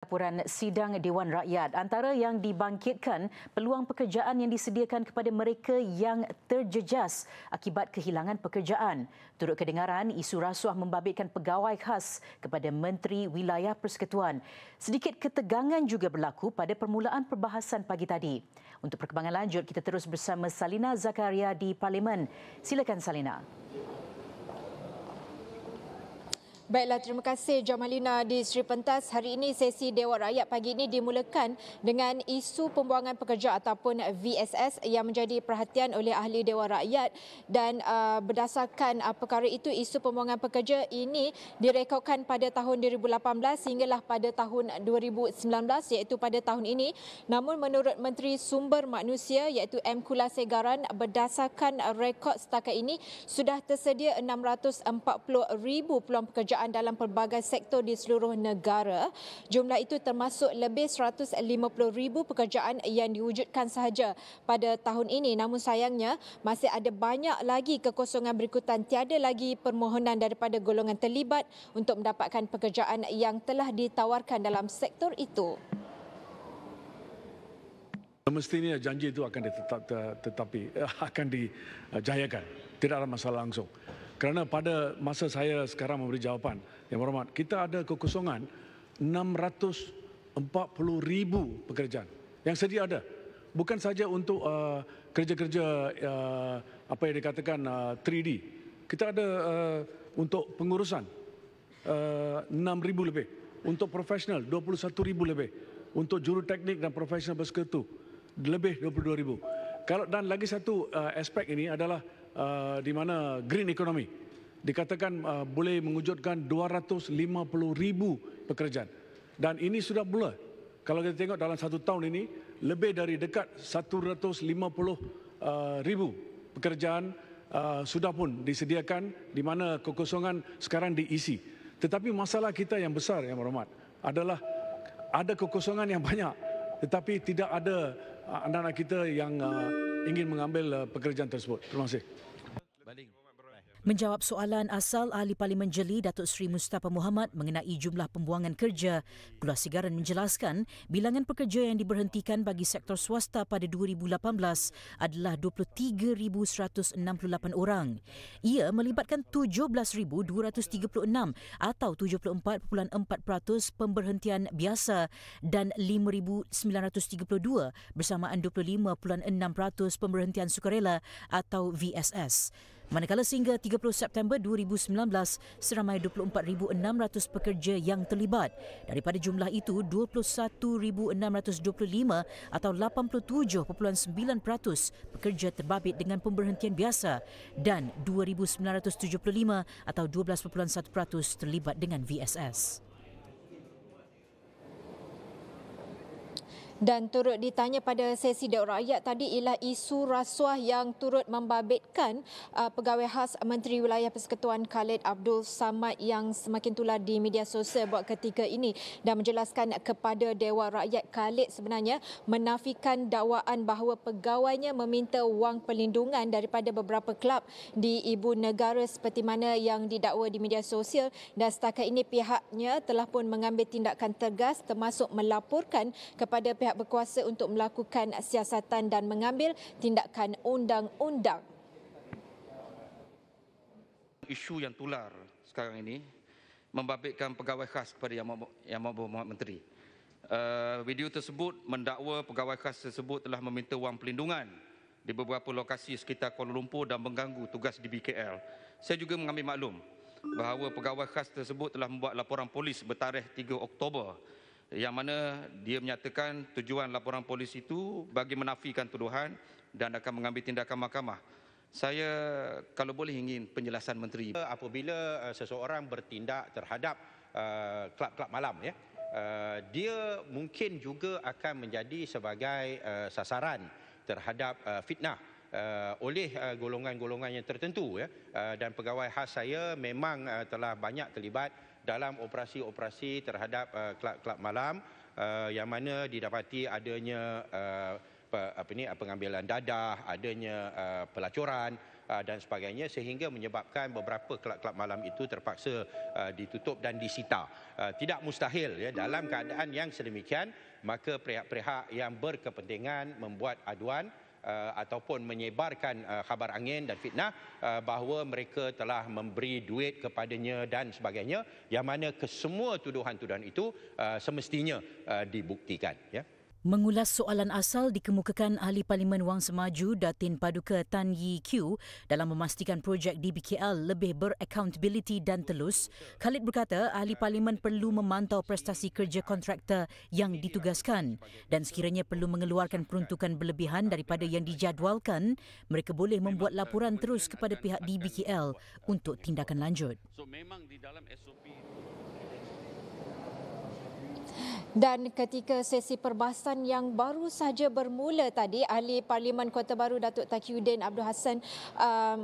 laporan sidang Dewan Rakyat antara yang dibangkitkan peluang pekerjaan yang disediakan kepada mereka yang terjejas akibat kehilangan pekerjaan. Turut kedengaran, isu rasuah membabitkan pegawai khas kepada Menteri Wilayah Persekutuan. Sedikit ketegangan juga berlaku pada permulaan perbahasan pagi tadi. Untuk perkembangan lanjut, kita terus bersama Salina Zakaria di Parlimen. Silakan Salina. Baiklah, terima kasih Jamalina di Sri Pentas. Hari ini sesi Dewan Rakyat pagi ini dimulakan dengan isu pembuangan pekerja ataupun VSS yang menjadi perhatian oleh ahli Dewan Rakyat dan uh, berdasarkan uh, perkara itu isu pembuangan pekerja ini direkodkan pada tahun 2018 sehinggalah pada tahun 2019 iaitu pada tahun ini. Namun menurut Menteri Sumber Manusia iaitu M. Kulasegaran berdasarkan rekod setakat ini sudah tersedia 640,000 peluang pekerja pekerjaan dalam pelbagai sektor di seluruh negara. Jumlah itu termasuk lebih 150,000 pekerjaan yang diwujudkan sahaja pada tahun ini. Namun sayangnya masih ada banyak lagi kekosongan berikutan. Tiada lagi permohonan daripada golongan terlibat untuk mendapatkan pekerjaan yang telah ditawarkan dalam sektor itu. Semestinya janji itu akan ditetapi, eh, akan dijayakan. Tidak ada masalah langsung. Kerana pada masa saya sekarang memberi jawapan, Yang Berhormat, kita ada kekosongan 640 ribu pekerjaan yang sedia ada. Bukan saja untuk uh, kerja-kerja uh, apa yang dikatakan uh, 3D. Kita ada uh, untuk pengurusan uh, 6,000 lebih. Untuk profesional 21,000 lebih. Untuk juru teknik dan profesional bersekutu lebih 22,000. Kalau dan lagi satu uh, aspek ini adalah Uh, di mana green economy dikatakan uh, boleh mewujudkan 250,000 pekerjaan. Dan ini sudah mula. Kalau kita tengok dalam satu tahun ini, lebih dari dekat 150,000 uh, pekerjaan uh, sudah pun disediakan di mana kekosongan sekarang diisi. Tetapi masalah kita yang besar, Yang Berhormat, adalah ada kekosongan yang banyak tetapi tidak ada uh, anak-anak kita yang... Uh, ingin mengambil eh, pekerjaan tersebut. Terima kasih. Menjawab soalan asal Ahli Parlimen Jeli Datuk Seri Mustafa Muhammad mengenai jumlah pembuangan kerja, Kuala Sigaran menjelaskan bilangan pekerja yang diberhentikan bagi sektor swasta pada 2018 adalah 23,168 orang. Ia melibatkan 17,236 atau 74.4% pemberhentian biasa dan 5,932 bersamaan 25.6% pemberhentian sukarela atau VSS. Manakala sehingga 30 September 2019, seramai 24,600 pekerja yang terlibat. Daripada jumlah itu, 21,625 atau 87.9% pekerja terbabit dengan pemberhentian biasa dan 2,975 atau 12.1% terlibat dengan VSS. Dan turut ditanya pada sesi Dewan Rakyat tadi ialah isu rasuah yang turut membabitkan uh, pegawai khas Menteri Wilayah Persekutuan Khalid Abdul Samad yang semakin tular di media sosial buat ketika ini dan menjelaskan kepada Dewan Rakyat Khalid sebenarnya menafikan dakwaan bahawa pegawainya meminta wang pelindungan daripada beberapa kelab di ibu negara seperti mana yang didakwa di media sosial dan setakat ini pihaknya telah pun mengambil tindakan tegas termasuk melaporkan kepada pihak pihak berkuasa untuk melakukan siasatan dan mengambil tindakan undang-undang. Isu yang tular sekarang ini membabitkan pegawai khas kepada Yang Yang Muhammad Menteri. Eh, video tersebut mendakwa pegawai khas tersebut telah meminta wang pelindungan di beberapa lokasi sekitar Kuala Lumpur dan mengganggu tugas di BKL. Saya juga mengambil maklum bahawa pegawai khas tersebut telah membuat laporan polis bertarikh 3 Oktober yang mana dia menyatakan tujuan laporan polis itu bagi menafikan tuduhan dan akan mengambil tindakan mahkamah. Saya kalau boleh ingin penjelasan menteri eh, apabila uh, seseorang bertindak terhadap eh, kelab-kelab uh, malam ya uh, dia mungkin juga akan menjadi sebagai uh, sasaran terhadap uh, fitnah uh, oleh uh, golongan-golongan yang tertentu ya uh, dan pegawai khas saya memang uh, telah banyak terlibat uh, dalam operasi-operasi terhadap uh, kelab-kelab malam uh, yang mana didapati adanya uh, apa ini pengambilan dadah, adanya uh, pelacuran dan sebagainya sehingga menyebabkan beberapa kelab-kelab malam itu terpaksa uh, ditutup dan disita. Uh, tidak mustahil ya dalam keadaan yang sedemikian maka pihak-pihak yang berkepentingan membuat aduan uh, ataupun menyebarkan uh, khabar angin dan fitnah uh, bahawa mereka telah memberi duit kepadanya dan sebagainya yang mana kesemua tuduhan-tuduhan itu uh, semestinya uh, dibuktikan ya Mengulas soalan asal dikemukakan Ahli Parlimen Wang Semaju Datin Paduka Tan Yi Q dalam memastikan projek DBKL lebih berakountability dan telus, Khalid berkata Ahli Parlimen perlu memantau prestasi kerja kontraktor yang ditugaskan dan sekiranya perlu mengeluarkan peruntukan berlebihan daripada yang dijadualkan, mereka boleh membuat laporan terus kepada pihak DBKL untuk tindakan lanjut. Dan ketika sesi perbahasan yang baru saja bermula tadi, ahli Parlimen Kota Baru Datuk Takiuddin Abdul Hassan um,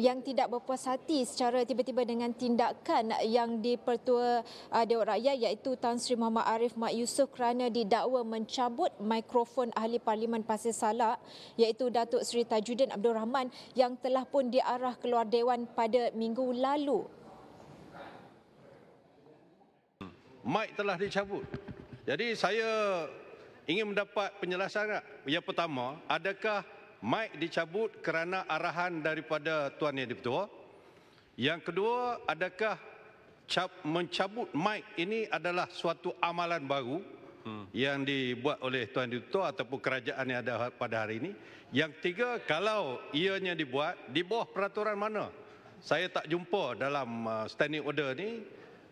yang tidak berpuas hati secara tiba-tiba dengan tindakan yang dipertua uh, Dewan Rakyat iaitu Tan Sri Muhammad Arif Mak Yusof kerana didakwa mencabut mikrofon ahli parlimen Pasir Salak iaitu Datuk Sri Tajuddin Abdul Rahman yang telah pun diarah keluar dewan pada minggu lalu mic telah dicabut. Jadi saya ingin mendapat penjelasan. Yang pertama, adakah mic dicabut kerana arahan daripada Tuan Yang Dipertua? Yang kedua, adakah mencabut mic ini adalah suatu amalan baru hmm. yang dibuat oleh Tuan Dipertua ataupun kerajaan yang ada ha-, pada hari ini? Yang ketiga, kalau ianya dibuat, di bawah peraturan mana? Saya tak jumpa dalam uh, standing order ni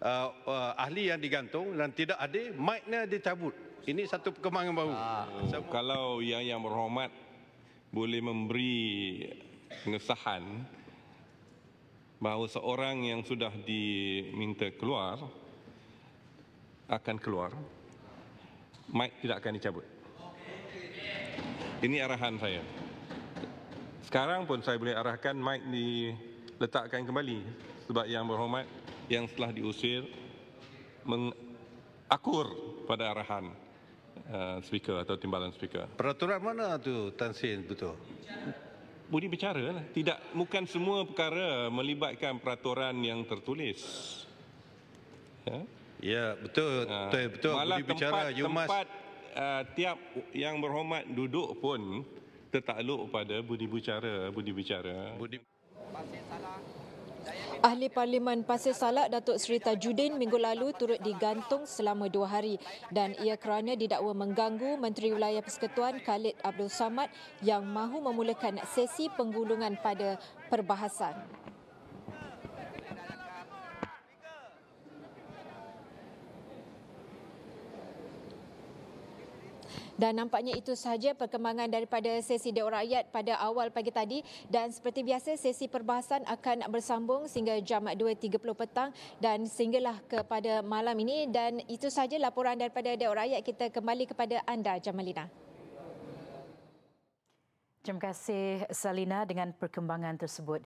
uh, uh, ahli yang digantung dan tidak ada mic-nya dicabut. Ini satu perkembangan baru. Ah. Oh, kalau yang yang berhormat boleh memberi pengesahan bahawa seorang yang sudah diminta keluar akan keluar mic tidak akan dicabut. Ini arahan saya. Sekarang pun saya boleh arahkan mic diletakkan kembali sebab yang berhormat yang telah diusir mengakur pada arahan uh, speaker atau timbalan speaker. Peraturan mana tu Tan Sin betul? Budi bicara lah. Tidak, bukan semua perkara melibatkan peraturan yang tertulis. Ya, ya betul. Uh, betul. Malah Budi bicara. tempat, you tempat must... uh, eh, tiap yang berhormat duduk pun tertakluk pada budi bicara. Budi bicara. Budi... Masih salah. Ahli Parlimen Pasir Salak Datuk Seri Tajuddin minggu lalu turut digantung selama dua hari dan ia kerana didakwa mengganggu Menteri Wilayah Persekutuan Khalid Abdul Samad yang mahu memulakan sesi penggulungan pada perbahasan. Dan nampaknya itu sahaja perkembangan daripada sesi Dewan Rakyat pada awal pagi tadi dan seperti biasa sesi perbahasan akan bersambung sehingga jam 2.30 petang dan sehinggalah kepada malam ini dan itu sahaja laporan daripada Dewan Rakyat kita kembali kepada anda Jamalina. Terima kasih Salina dengan perkembangan tersebut.